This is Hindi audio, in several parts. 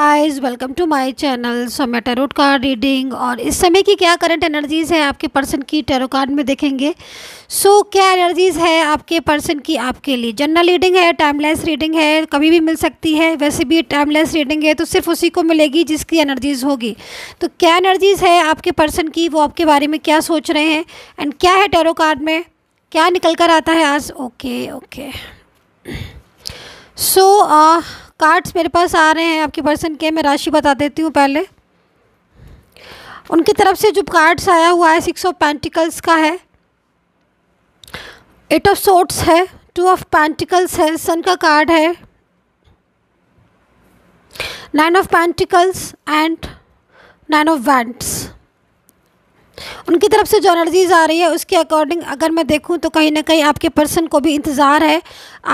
eyes welcome to my channel मैं टेरोट कार्ड रीडिंग और इस समय की क्या करंट एनर्जीज़ है आपके पर्सन की टेरो कार्ड में देखेंगे सो so, क्या एनर्जीज़ है आपके पर्सन की आपके लिए जनरल रीडिंग है टाइमलेस रीडिंग है कभी भी मिल सकती है वैसे भी टाइमलेस रीडिंग है तो सिर्फ उसी को मिलेगी जिसकी एनर्जीज़ होगी तो क्या एनर्जीज़ है आपके पर्सन की वो आपके बारे में क्या सोच रहे हैं एंड क्या है टेरो कार्ड में क्या निकल कर आता है आज ओके ओके सो कार्ड्स मेरे पास आ रहे हैं आपके पर्सन के मैं राशि बता देती हूँ पहले उनकी तरफ से जो कार्ड्स आया हुआ है सिक्स ऑफ पैंटिकल्स का है एट ऑफ सोट्स है टू ऑफ पैंटिकल्स है सन का कार्ड है nine of pentacles and nine of wands उनकी तरफ से जो एनर्जीज़ आ रही है उसके अकॉर्डिंग अगर मैं देखूं तो कहीं ना कहीं आपके पर्सन को भी इंतज़ार है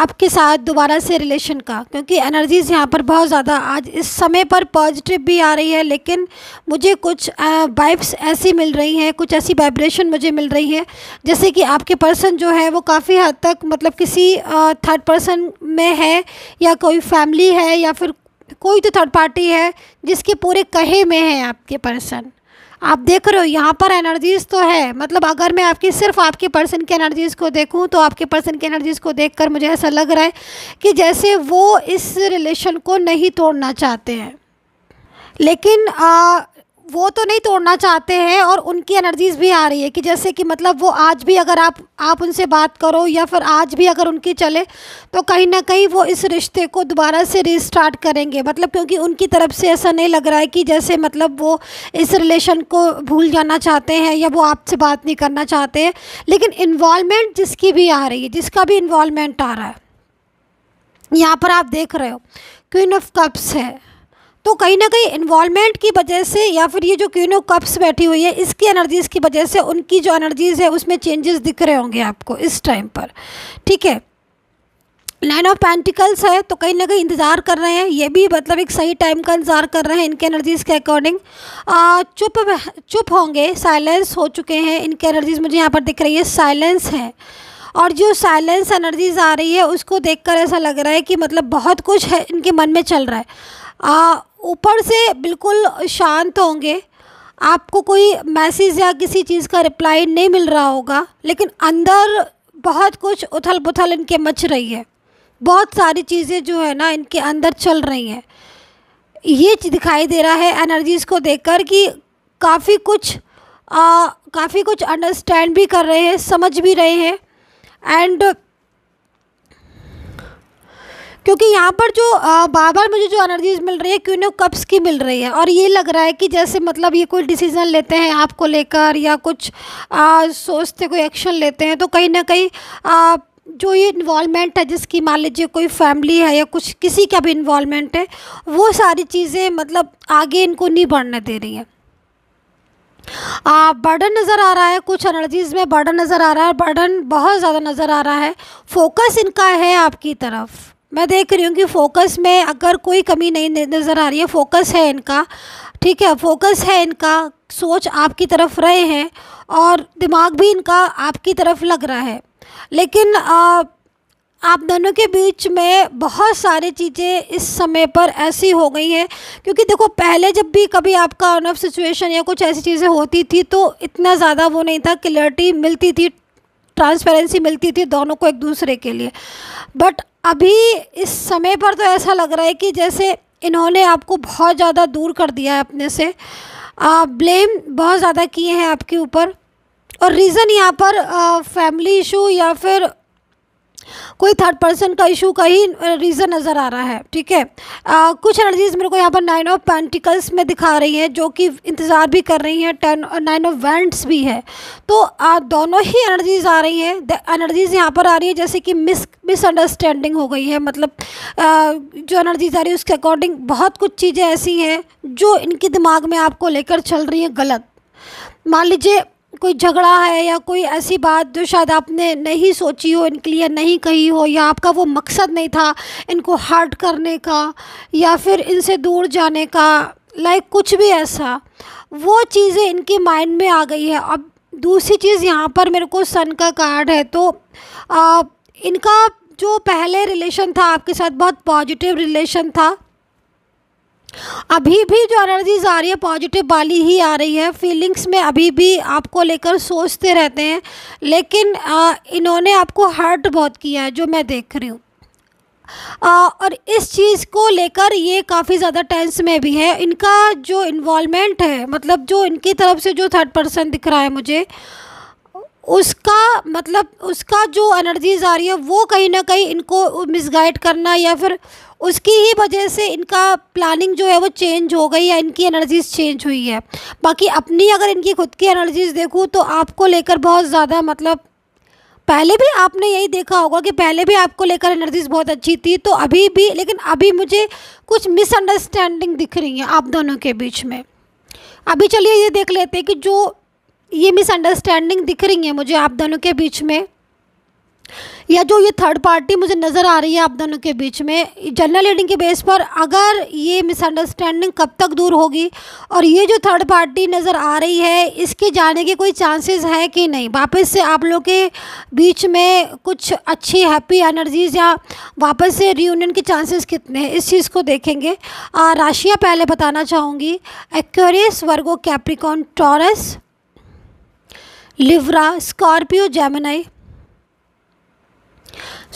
आपके साथ दोबारा से रिलेशन का क्योंकि एनर्जीज़ यहाँ पर बहुत ज़्यादा आज इस समय पर पॉजिटिव भी आ रही है लेकिन मुझे कुछ वाइब्स ऐसी मिल रही हैं कुछ ऐसी वाइब्रेशन मुझे मिल रही है जैसे कि आपके पर्सन जो है वो काफ़ी हद तक मतलब किसी थर्ड पर्सन में है या कोई फैमिली है या फिर कोई तो थर्ड पार्टी है जिसके पूरे कहे में है आपके पर्सन आप देख रहे हो यहाँ पर एनर्जीज तो है मतलब अगर मैं आपकी सिर्फ आपके पर्सन की एनर्जीज को देखूँ तो आपके पर्सन की एनर्जीज को देखकर मुझे ऐसा लग रहा है कि जैसे वो इस रिलेशन को नहीं तोड़ना चाहते हैं लेकिन आ, वो तो नहीं तोड़ना चाहते हैं और उनकी एनर्जीज भी आ रही है कि जैसे कि मतलब वो आज भी अगर आप आप उनसे बात करो या फिर आज भी अगर उनकी चले तो कहीं ना कहीं वो इस रिश्ते को दोबारा से रिस्टार्ट करेंगे मतलब क्योंकि उनकी तरफ से ऐसा नहीं लग रहा है कि जैसे मतलब वो इस रिलेशन को भूल जाना चाहते हैं या वो आपसे बात नहीं करना चाहते हैं लेकिन इन्वॉलमेंट जिसकी भी आ रही है जिसका भी इन्वॉलमेंट आ रहा है यहाँ पर आप देख रहे हो क्वीन ऑफ कप्स है तो कहीं ना कहीं इन्वॉलमेंट की वजह से या फिर ये जो क्यूनो कप्स बैठी हुई है इसकी एनर्जीज़ की वजह से उनकी जो एनर्जीज़ है उसमें चेंजेस दिख रहे होंगे आपको इस टाइम पर ठीक है लाइन ऑफ पेंटिकल्स है तो कहीं ना कहीं इंतज़ार कर रहे हैं ये भी मतलब एक सही टाइम का इंतज़ार कर रहे हैं इनके एनर्जीज़ के अकॉर्डिंग चुप चुप होंगे साइलेंस हो चुके हैं इनके एनर्जीज़ मुझे यहाँ पर दिख रही है साइलेंस है और जो साइलेंस एनर्जीज़ आ रही है उसको देखकर ऐसा लग रहा है कि मतलब बहुत कुछ है इनके मन में चल रहा है आ, ऊपर से बिल्कुल शांत होंगे आपको कोई मैसेज या किसी चीज़ का रिप्लाई नहीं मिल रहा होगा लेकिन अंदर बहुत कुछ उथल पुथल इनके मच रही है बहुत सारी चीज़ें जो है ना इनके अंदर चल रही हैं ये दिखाई दे रहा है एनर्जीज़ को देखकर कि काफ़ी कुछ काफ़ी कुछ अंडरस्टैंड भी कर रहे हैं समझ भी रहे हैं एंड क्योंकि यहाँ पर जो बार बार मुझे जो एनर्जीज मिल रही है क्यों नो कप्स की मिल रही है और ये लग रहा है कि जैसे मतलब ये कोई डिसीज़न लेते हैं आपको लेकर या कुछ आ, सोचते कोई एक्शन लेते हैं तो कहीं ना कहीं जो ये इन्वॉलमेंट है जिसकी मान लीजिए कोई फैमिली है या कुछ किसी का भी इन्वॉलमेंट है वो सारी चीज़ें मतलब आगे इनको नहीं बढ़ने दे रही हैं बर्डन नज़र आ रहा है कुछ एनर्जीज़ में बर्डन नज़र आ रहा है बर्डन बहुत ज़्यादा नज़र आ रहा है फोकस इनका है आपकी तरफ मैं देख रही हूँ कि फ़ोकस में अगर कोई कमी नहीं नज़र आ रही है फ़ोकस है इनका ठीक है फ़ोकस है इनका सोच आपकी तरफ रहे हैं और दिमाग भी इनका आपकी तरफ लग रहा है लेकिन आ, आप दोनों के बीच में बहुत सारी चीज़ें इस समय पर ऐसी हो गई हैं क्योंकि देखो पहले जब भी कभी आपका ऑन ऑफ सिचुएशन या कुछ ऐसी चीज़ें होती थी तो इतना ज़्यादा वो नहीं था क्लियरिटी मिलती थी ट्रांसपेरेंसी मिलती थी दोनों को एक दूसरे के लिए बट अभी इस समय पर तो ऐसा लग रहा है कि जैसे इन्होंने आपको बहुत ज़्यादा दूर कर दिया है अपने से आ, ब्लेम बहुत ज़्यादा किए हैं आपके ऊपर और रीज़न यहाँ पर आ, फैमिली इशू या फिर कोई थर्ड पर्सन का इशू का ही रीज़न नज़र आ रहा है ठीक है कुछ एनर्जीज मेरे को यहाँ पर नाइन ऑफ पेंटिकल्स में दिखा रही हैं जो कि इंतज़ार भी कर रही हैं टेन नाइन ऑफ वेंट्स भी है तो आ, दोनों ही एनर्जीज आ रही हैं एनर्जीज यहाँ पर आ रही है जैसे कि मिस मिसअंडरस्टैंडिंग हो गई है मतलब आ, जो एनर्जीज आ रही है उसके अकॉर्डिंग बहुत कुछ चीज़ें ऐसी हैं जो इनके दिमाग में आपको लेकर चल रही हैं गलत मान लीजिए कोई झगड़ा है या कोई ऐसी बात जो शायद आपने नहीं सोची हो इनके लिए नहीं कही हो या आपका वो मकसद नहीं था इनको हर्ट करने का या फिर इनसे दूर जाने का लाइक कुछ भी ऐसा वो चीज़ें इनके माइंड में आ गई है अब दूसरी चीज़ यहाँ पर मेरे को सन का कार्ड है तो आ, इनका जो पहले रिलेशन था आपके साथ बहुत पॉजिटिव रिलेशन था अभी भी जो एनर्जीज आ रही है पॉजिटिव वाली ही आ रही है फीलिंग्स में अभी भी आपको लेकर सोचते रहते हैं लेकिन आ, इन्होंने आपको हर्ट बहुत किया है जो मैं देख रही हूँ और इस चीज़ को लेकर ये काफ़ी ज़्यादा टेंस में भी है इनका जो इन्वॉलमेंट है मतलब जो इनकी तरफ से जो थर्ड पर्सन दिख रहा है मुझे उसका मतलब उसका जो एनर्जीज आ रही है वो कहीं ना कहीं इनको मिसगाइड करना या फिर उसकी ही वजह से इनका प्लानिंग जो है वो चेंज हो गई है इनकी एनर्जीज़ चेंज हुई है बाकी अपनी अगर इनकी खुद की एनर्जीज़ देखूँ तो आपको लेकर बहुत ज़्यादा मतलब पहले भी आपने यही देखा होगा कि पहले भी आपको लेकर एनर्जीज़ बहुत अच्छी थी तो अभी भी लेकिन अभी मुझे कुछ मिसअंडरस्टैंडिंग दिख रही है आप दोनों के बीच में अभी चलिए ये देख लेते हैं कि जो ये मिसअंडरस्टैंडिंग दिख रही है मुझे आप दोनों के बीच में या जो ये थर्ड पार्टी मुझे नज़र आ रही है आप दोनों के बीच में जनरल रीडिंग के बेस पर अगर ये मिसअंडरस्टैंडिंग कब तक दूर होगी और ये जो थर्ड पार्टी नज़र आ रही है इसके जाने के कोई चांसेस है कि नहीं वापस से आप लोग के बीच में कुछ अच्छी हैप्पी एनर्जीज या वापस से रीयूनियन के चांसेस कितने हैं इस चीज़ को देखेंगे राशियाँ पहले बताना चाहूँगी एक्वेरियस वर्गो कैप्रिकॉन टॉरस लिवरा स्कॉर्पियो जेमनाई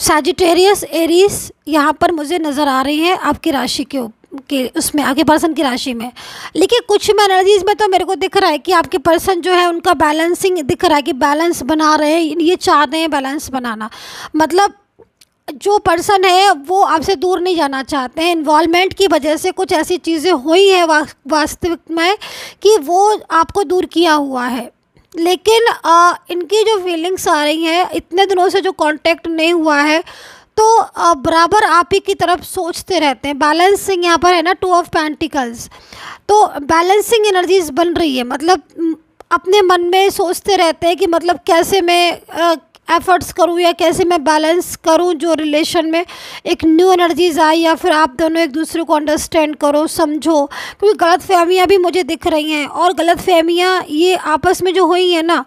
साजिटेरियस एरीस यहाँ पर मुझे नज़र आ रही है आपकी राशि के ऊपर के उसमें आपके पर्सन की राशि में लेकिन कुछ में एनर्जीज में तो मेरे को दिख रहा है कि आपके पर्सन जो है उनका बैलेंसिंग दिख रहा है कि बैलेंस बना रहे हैं ये चाह रहे हैं बैलेंस बनाना मतलब जो पर्सन है वो आपसे दूर नहीं जाना चाहते हैं इन्वॉलमेंट की वजह से कुछ ऐसी चीज़ें हुई हैं वा, वास्तविक में कि वो आपको दूर किया हुआ है लेकिन आ, इनकी जो फीलिंग्स आ रही हैं इतने दिनों से जो कांटेक्ट नहीं हुआ है तो आ, बराबर आप ही की तरफ सोचते रहते हैं बैलेंसिंग यहाँ पर है ना टू ऑफ पैंटिकल्स तो बैलेंसिंग एनर्जीज बन रही है मतलब अपने मन में सोचते रहते हैं कि मतलब कैसे मैं एफ़र्ट्स करूँ या कैसे मैं बैलेंस करूँ जो रिलेशन में एक न्यू एनर्जीज आए या फिर आप दोनों एक दूसरे को अंडरस्टैंड करो समझो क्योंकि गलत फहमियाँ भी मुझे दिख रही हैं और गलत फहमियाँ ये आपस में जो हुई हैं ना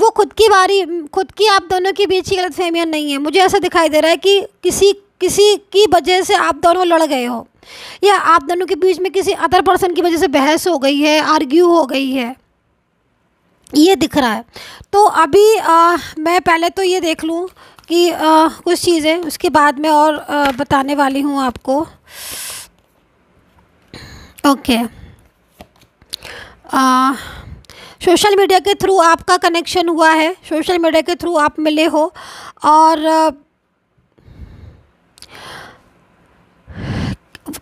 वो खुद की बारी खुद की आप दोनों के बीच ही गलत फहमियाँ नहीं हैं मुझे ऐसा दिखाई दे रहा है कि किसी किसी की वजह से आप दोनों लड़ गए हो या आप दोनों के बीच में किसी अदर पर्सन की वजह से बहस हो गई है आर्ग्यू हो गई है ये दिख रहा है तो अभी आ, मैं पहले तो ये देख लूँ कि आ, कुछ चीज़ें उसके बाद में और आ, बताने वाली हूँ आपको ओके आ, सोशल मीडिया के थ्रू आपका कनेक्शन हुआ है सोशल मीडिया के थ्रू आप मिले हो और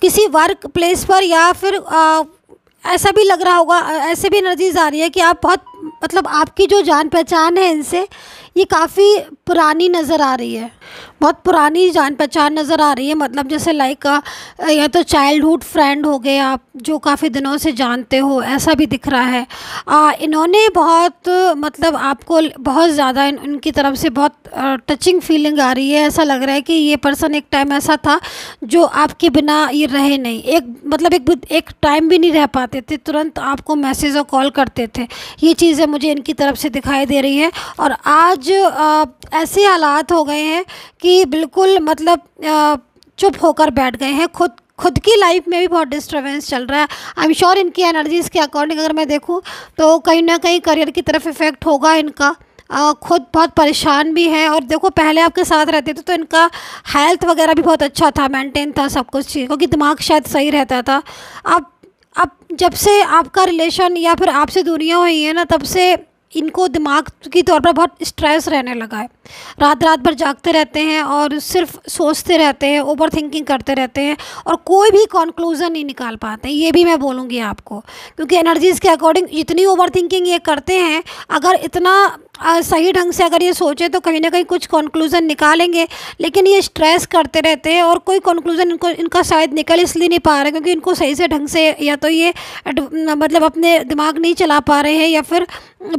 किसी वर्क प्लेस पर या फिर आ, ऐसा भी लग रहा होगा ऐसे भी एनर्जीज आ रही है कि आप बहुत मतलब आपकी जो जान पहचान है इनसे ये काफ़ी पुरानी नज़र आ रही है बहुत पुरानी जान पहचान नज़र आ रही है मतलब जैसे लाइक या तो चाइल्डहुड फ्रेंड हो गए आप जो काफ़ी दिनों से जानते हो ऐसा भी दिख रहा है आ, इन्होंने बहुत मतलब आपको बहुत ज़्यादा इन, इनकी तरफ से बहुत टचिंग फीलिंग आ रही है ऐसा लग रहा है कि ये पर्सन एक टाइम ऐसा था जो आपके बिना ये रहे नहीं एक मतलब एक एक टाइम भी नहीं रह पाते थे तुरंत आपको मैसेज और कॉल करते थे ये चीज़ चीज़ें मुझे इनकी तरफ से दिखाई दे रही हैं और आज ऐसे हालात हो गए हैं कि बिल्कुल मतलब चुप होकर बैठ गए हैं खुद खुद की लाइफ में भी बहुत डिस्टर्बेंस चल रहा है आई एम श्योर इनकी एनर्जीज़ के अकॉर्डिंग अगर मैं देखूँ तो कहीं ना कहीं करियर की तरफ इफ़ेक्ट होगा इनका खुद बहुत परेशान भी हैं और देखो पहले आपके साथ रहते थे तो इनका हेल्थ वगैरह भी बहुत अच्छा था मेंटेन था सब कुछ क्योंकि दिमाग शायद सही रहता था अब अब जब से आपका रिलेशन या फिर आपसे दूरियाँ हुई है ना तब से इनको दिमाग के तौर पर बहुत स्ट्रेस रहने लगा है रात रात भर जागते रहते हैं और सिर्फ सोचते रहते हैं ओवर थिंकिंग करते रहते हैं और कोई भी कंक्लूज़न नहीं निकाल पाते ये भी मैं बोलूँगी आपको क्योंकि एनर्जीज़ के अकॉर्डिंग जितनी ओवर थिंकिंग ये करते हैं अगर इतना सही ढंग से अगर ये सोचे तो कहीं ना कहीं कुछ कंक्लूज़न निकालेंगे लेकिन ये स्ट्रेस करते रहते हैं और कोई कंक्लूज़न इनको इनका शायद निकल इसलिए नहीं पा रहा क्योंकि इनको सही से ढंग से या तो ये मतलब अपने दिमाग नहीं चला पा रहे हैं या फिर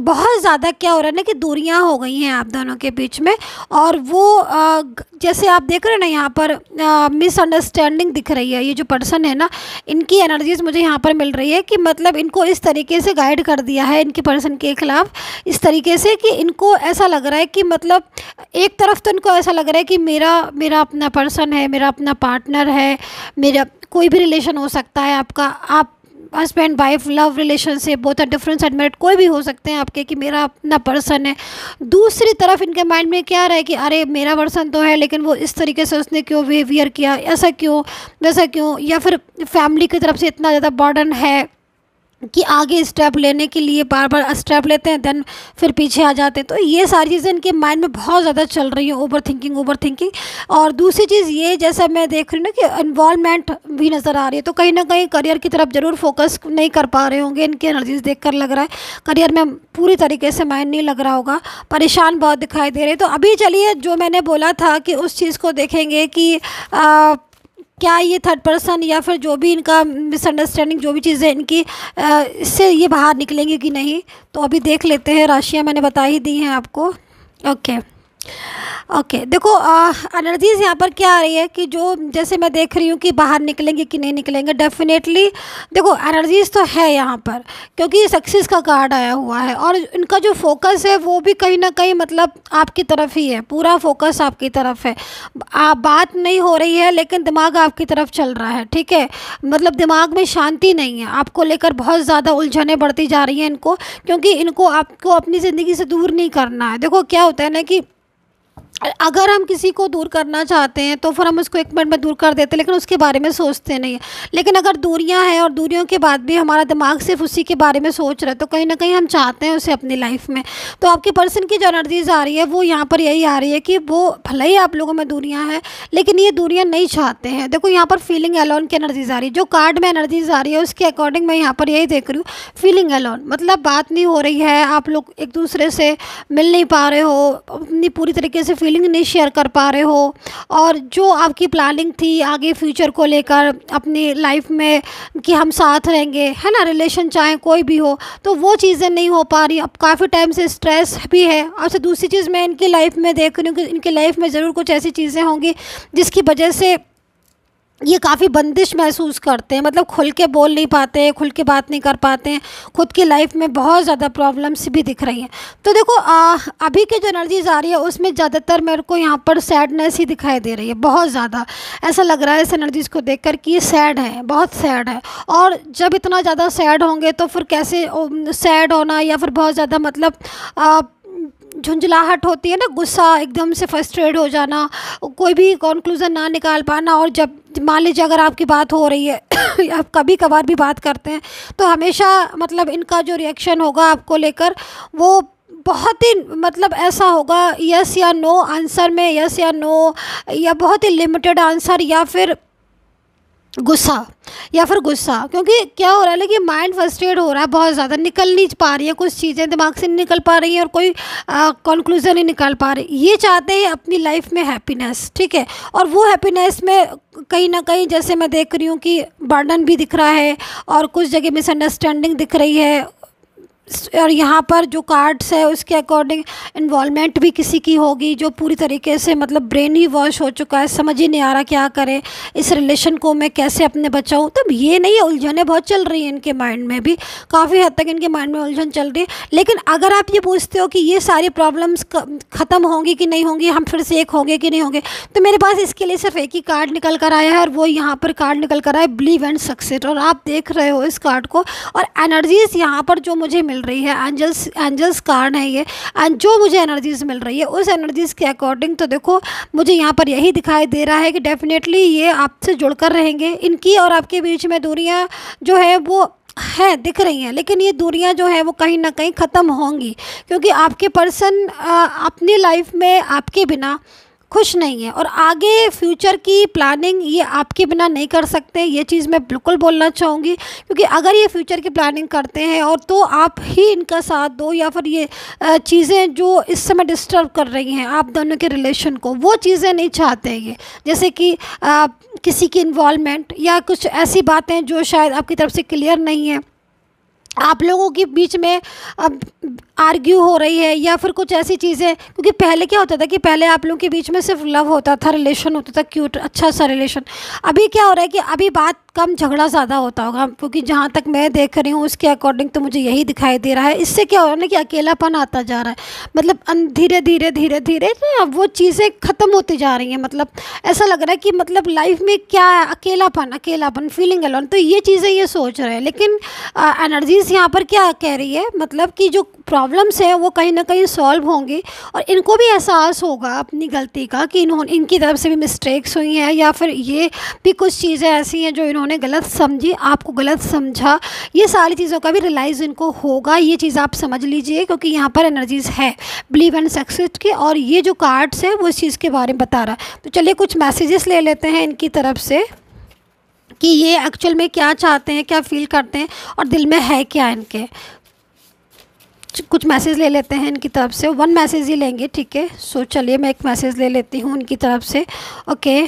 बहुत ज़्यादा क्या हो रहा है ना कि दूरियाँ हो गई हैं आप दोनों के बीच में और वो जैसे आप देख रहे हैं ना यहाँ पर मिसअंडरस्टैंडिंग दिख रही है ये जो पर्सन है ना इनकी एनर्जीज़ मुझे यहाँ पर मिल रही है कि मतलब इनको इस तरीके से गाइड कर दिया है इनके पर्सन के ख़िलाफ़ इस तरीके से कि इनको ऐसा लग रहा है कि मतलब एक तरफ तो इनको ऐसा लग रहा है कि मेरा मेरा अपना पर्सन है मेरा अपना पार्टनर है मेरा कोई भी रिलेशन हो सकता है आपका आप हस्बैंड वाइफ लव रिलेशनशिप बहुत डिफरेंस डिफरेंट कोई भी हो सकते हैं आपके कि मेरा अपना पर्सन है दूसरी तरफ इनके माइंड में क्या रहा है कि अरे मेरा पर्सन तो है लेकिन वो इस तरीके से उसने क्यों बिहेवियर किया ऐसा क्यों वैसा क्यों या फिर फैमिली की तरफ से इतना ज़्यादा बर्डन है कि आगे स्टेप लेने के लिए बार बार स्टेप लेते हैं देन फिर पीछे आ जाते हैं तो ये सारी चीज़ें इनके माइंड में बहुत ज़्यादा चल रही है ओवर थिंकिंग ओवर थिंकिंग और दूसरी चीज़ ये जैसा मैं देख रही हूँ ना कि इन्वॉलमेंट भी नज़र आ रही है तो कहीं ना कहीं करियर की तरफ ज़रूर फोकस नहीं कर पा रहे होंगे इनकी एनर्जीज देख कर लग रहा है करियर में पूरी तरीके से माइंड नहीं लग रहा होगा परेशान बहुत दिखाई दे रहे तो अभी चलिए जो मैंने बोला था कि उस चीज़ को देखेंगे कि आ, क्या ये थर्ड पर्सन या फिर जो भी इनका मिसअंडरस्टैंडिंग जो भी चीज़ें इनकी इससे ये बाहर निकलेंगे कि नहीं तो अभी देख लेते हैं राशियाँ मैंने बता ही दी हैं आपको ओके ओके okay, देखो एनर्जीज यहाँ पर क्या आ रही है कि जो जैसे मैं देख रही हूँ कि बाहर निकलेंगे कि नहीं निकलेंगे डेफिनेटली देखो एनर्जीज तो है यहाँ पर क्योंकि सक्सेस का कार्ड आया हुआ है और इनका जो फोकस है वो भी कहीं ना कहीं मतलब आपकी तरफ ही है पूरा फोकस आपकी तरफ है आ, बात नहीं हो रही है लेकिन दिमाग आपकी तरफ चल रहा है ठीक है मतलब दिमाग में शांति नहीं है आपको लेकर बहुत ज़्यादा उलझने बढ़ती जा रही हैं इनको क्योंकि इनको आपको अपनी ज़िंदगी से दूर नहीं करना है देखो क्या होता है ना कि अगर हम किसी को दूर करना चाहते हैं तो फिर हम उसको एक मिनट में दूर कर देते हैं लेकिन उसके बारे में सोचते नहीं लेकिन अगर दूरियां हैं और दूरियों के बाद भी हमारा दिमाग सिर्फ उसी के बारे में सोच रहा है तो कहीं ना कहीं हम चाहते हैं उसे अपनी लाइफ में तो आपके पर्सन की जो एनर्जीज आ रही है वो यहाँ पर यही आ रही है कि वो भले ही आप लोगों में दूरियाँ हैं लेकिन ये दूरियाँ नहीं चाहते हैं देखो यहाँ पर फीलिंग एलोन की एनर्जीज आ रही है जो कार्ड में एनर्जीज आ रही है उसके अकॉर्डिंग मैं यहाँ पर यही देख रही हूँ फीलिंग एलोन मतलब बात नहीं हो रही है आप लोग एक दूसरे से मिल नहीं पा रहे हो अपनी पूरी तरीके से फील फीलिंग नहीं शेयर कर पा रहे हो और जो आपकी प्लानिंग थी आगे फ्यूचर को लेकर अपनी लाइफ में कि हम साथ रहेंगे है ना रिलेशन चाहे कोई भी हो तो वो चीज़ें नहीं हो पा रही अब काफ़ी टाइम से स्ट्रेस भी है और से दूसरी चीज़ मैं इनकी लाइफ में देख रही हूँ कि इनकी लाइफ में ज़रूर कुछ ऐसी चीज़ें होंगी जिसकी वजह से ये काफ़ी बंदिश महसूस करते हैं मतलब खुल के बोल नहीं पाते हैं खुल के बात नहीं कर पाते हैं खुद की लाइफ में बहुत ज़्यादा प्रॉब्लम्स भी दिख रही हैं तो देखो आ, अभी की जो एनर्जीज आ रही है उसमें ज़्यादातर मेरे को यहाँ पर सैडनेस ही दिखाई दे रही है बहुत ज़्यादा ऐसा लग रहा है इस एनर्जीज़ को देख कर कि ये सैड है बहुत सैड है और जब इतना ज़्यादा सैड होंगे तो फिर कैसे सैड होना या फिर बहुत ज़्यादा मतलब आ, झुंझलाहट होती है ना गुस्सा एकदम से फर्स्ट्रेट हो जाना कोई भी कंक्लूज़न ना निकाल पाना और जब मान लीजिए अगर आपकी बात हो रही है आप कभी कभार भी बात करते हैं तो हमेशा मतलब इनका जो रिएक्शन होगा आपको लेकर वो बहुत ही मतलब ऐसा होगा यस या नो आंसर में यस या नो या बहुत ही लिमिटेड आंसर या फिर गुस्सा या फिर गुस्सा क्योंकि क्या हो रहा है कि माइंड फ्रस्ट्रेट हो रहा है बहुत ज़्यादा निकल नहीं पा रही है कुछ चीज़ें दिमाग से नहीं निकल पा रही हैं और कोई कंक्लूज़न नहीं निकल पा रही ये चाहते हैं अपनी लाइफ में हैप्पीनेस ठीक है और वो हैप्पीनेस में कहीं ना कहीं जैसे मैं देख रही हूँ कि बर्डन भी दिख रहा है और कुछ जगह मिसअंडरस्टैंडिंग दिख रही है और यहाँ पर जो कार्ड्स है उसके अकॉर्डिंग इन्वॉलमेंट भी किसी की होगी जो पूरी तरीके से मतलब ब्रेन ही वॉश हो चुका है समझ ही नहीं आ रहा क्या करें इस रिलेशन को मैं कैसे अपने बचाऊँ तब ये नहीं है उलझने बहुत चल रही हैं इनके माइंड में भी काफ़ी हद तक इनके माइंड में उलझन चल रही है लेकिन अगर आप ये पूछते हो कि ये सारी प्रॉब्लम्स ख़त्म होंगी कि नहीं होंगी हम फिर से एक होंगे कि नहीं होंगे तो मेरे पास इसके लिए सिर्फ एक ही कार्ड निकल कर आया है और वो यहाँ पर कार्ड निकल कर आया है बिलीव एंड सक्सेस और आप देख रहे हो इस कार्ड को और एनर्जीज यहाँ पर जो मुझे मिल रही है एंजल्स एंजल्स कार्ड है ये एंड जो मुझे एनर्जीज़ मिल रही है उस एनर्जीज़ के अकॉर्डिंग तो देखो मुझे यहाँ पर यही दिखाई दे रहा है कि डेफिनेटली ये आपसे जुड़कर रहेंगे इनकी और आपके बीच में दूरियाँ जो है वो है दिख रही हैं लेकिन ये दूरियां जो हैं वो कहीं ना कहीं ख़त्म होंगी क्योंकि आपके पर्सन अपनी लाइफ में आपके बिना खुश नहीं है और आगे फ्यूचर की प्लानिंग ये आपके बिना नहीं कर सकते ये चीज़ मैं बिल्कुल बोलना चाहूँगी क्योंकि अगर ये फ्यूचर की प्लानिंग करते हैं और तो आप ही इनका साथ दो या फिर ये चीज़ें जो इस समय डिस्टर्ब कर रही हैं आप दोनों के रिलेशन को वो चीज़ें नहीं चाहते ये जैसे कि आ, किसी की इन्वॉलमेंट या कुछ ऐसी बातें जो शायद आपकी तरफ से क्लियर नहीं है आप लोगों के बीच में अब आर्ग्यू हो रही है या फिर कुछ ऐसी चीज़ें क्योंकि पहले क्या होता था कि पहले आप लोगों के बीच में सिर्फ लव होता था रिलेशन होता था क्यूट अच्छा सा रिलेशन अभी क्या हो रहा है कि अभी बात कम झगड़ा ज़्यादा होता होगा क्योंकि जहाँ तक मैं देख रही हूँ उसके अकॉर्डिंग तो मुझे यही दिखाई दे रहा है इससे क्या हो रहा है ना कि अकेलापन आता जा रहा है मतलब धीरे धीरे धीरे धीरे वो चीज़ें ख़त्म होती जा रही हैं मतलब ऐसा लग रहा है कि मतलब लाइफ में क्या है अकेलापन अकेलापन फीलिंग अलोन तो ये चीज़ें ये सोच रहे हैं लेकिन एनर्जीज यहाँ पर क्या कह रही है मतलब कि जो प्रॉब्लम प्रॉब्लम्स हैं वो कहीं ना कहीं सॉल्व होंगी और इनको भी एहसास होगा अपनी गलती का कि इन्होंने इनकी तरफ से भी मिस्टेक्स हुई हैं या फिर ये भी कुछ चीज़ें ऐसी हैं जो इन्होंने गलत समझी आपको गलत समझा ये सारी चीज़ों का भी रिलाइज़ इनको होगा ये चीज़ आप समझ लीजिए क्योंकि यहाँ पर एनर्जीज़ है बिलीव एंड सक्सेस की और ये जो कार्ड्स हैं वो इस चीज़ के बारे में बता रहा है तो चलिए कुछ मैसेजेस ले लेते हैं इनकी तरफ से कि ये एक्चुअल में क्या चाहते हैं क्या फील करते हैं और दिल में है क्या इनके कुछ मैसेज ले लेते हैं इनकी तरफ से वन मैसेज ही लेंगे ठीक है सो चलिए मैं एक मैसेज ले लेती हूँ उनकी तरफ से ओके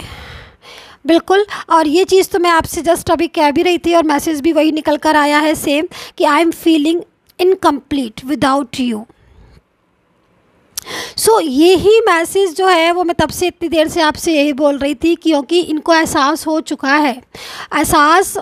बिल्कुल और ये चीज़ तो मैं आपसे जस्ट अभी कह भी रही थी और मैसेज भी वही निकल कर आया है सेम कि I am feeling incomplete without you so so, यही मैसेज जो है वो मैं तब से इतनी देर से आपसे यही बोल रही थी क्योंकि इनको एहसास हो चुका है एहसास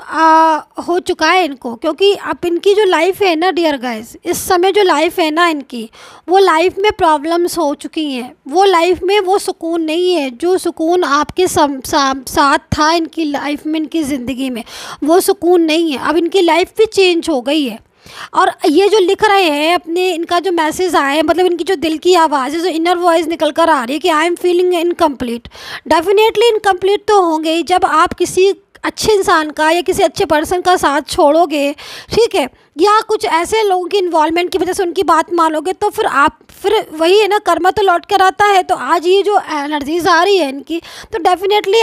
हो चुका है इनको क्योंकि अब इनकी जो लाइफ है ना डियर गाइस इस समय जो लाइफ है ना इनकी वो लाइफ में प्रॉब्लम्स हो चुकी हैं वो लाइफ में वो सुकून नहीं है जो सुकून आपके सम, सा, साथ था इनकी लाइफ में इनकी ज़िंदगी में वो सुकून नहीं है अब इनकी लाइफ भी चेंज हो गई है और ये जो लिख रहे हैं अपने इनका जो मैसेज आए मतलब इनकी जो दिल की आवाज़ है जो इनर वॉइस निकल कर आ रही है कि I am feeling incomplete definitely incomplete तो होंगे ही जब आप किसी अच्छे इंसान का या किसी अच्छे पर्सन का साथ छोड़ोगे ठीक है या कुछ ऐसे लोगों की इन्वॉलमेंट की वजह से उनकी बात मानोगे तो फिर आप फिर वही है ना कर्मा तो लौट कर आता है तो आज ये जो एनर्जीज आ रही है इनकी तो डेफिनेटली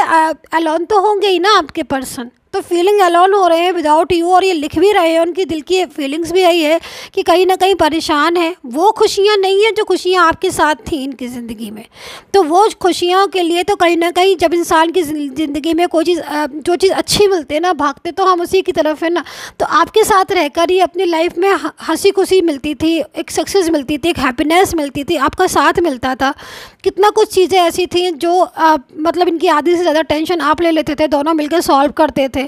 अलोन तो होंगे ही ना आपके पर्सन तो फीलिंग अलोन हो रहे हैं विदाउट यू और ये लिख भी रहे हैं उनकी दिल की फीलिंग्स भी आई है कि कहीं ना कहीं परेशान है वो खुशियाँ नहीं है जो खुशियाँ आपके साथ थी इनकी ज़िंदगी में तो वो खुशियों के लिए तो कहीं ना कहीं जब इंसान की ज़िंदगी में कोई चीज़ जो चीज़ अच्छी मिलती है ना भागते तो हम उसी की तरफ है ना तो आपके साथ रहकर ही अपनी लाइफ में हंसी खुशी मिलती थी एक सक्सेस मिलती थी एक हैप्पीनेस मिलती थी आपका साथ मिलता था कितना कुछ चीज़ें ऐसी थी जो मतलब इनकी आधी से ज़्यादा टेंशन आप ले लेते थे दोनों मिलकर सॉल्व करते थे थे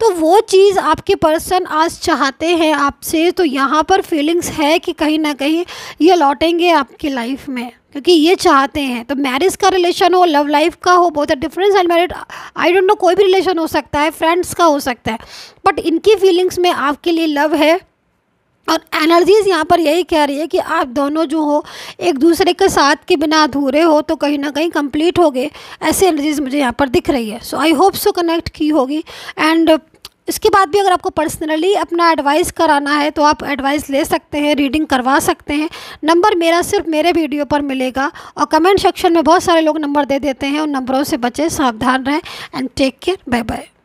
तो वो चीज़ आपके पर्सन आज चाहते हैं आपसे तो यहाँ पर फीलिंग्स है कि कहीं ना कहीं ये लौटेंगे आपकी लाइफ में क्योंकि ये चाहते हैं तो मैरिज का रिलेशन हो लव लाइफ का हो बहुत difference married I don't know कोई भी रिलेशन हो सकता है फ्रेंड्स का हो सकता है बट इनकी फीलिंग्स में आपके लिए लव है और एनर्जीज़ यहाँ पर यही कह रही है कि आप दोनों जो हो एक दूसरे के साथ के बिना अधूरे हो तो कहीं ना कहीं कंप्लीट हो गए ऐसी एनर्जीज़ मुझे यहाँ पर दिख रही है सो आई होप सो कनेक्ट की होगी एंड इसके बाद भी अगर आपको पर्सनली अपना एडवाइस कराना है तो आप एडवाइस ले सकते हैं रीडिंग करवा सकते हैं नंबर मेरा सिर्फ मेरे वीडियो पर मिलेगा और कमेंट सेक्शन में बहुत सारे लोग नंबर दे देते हैं उन नंबरों से बचें सावधान रहें and take care bye bye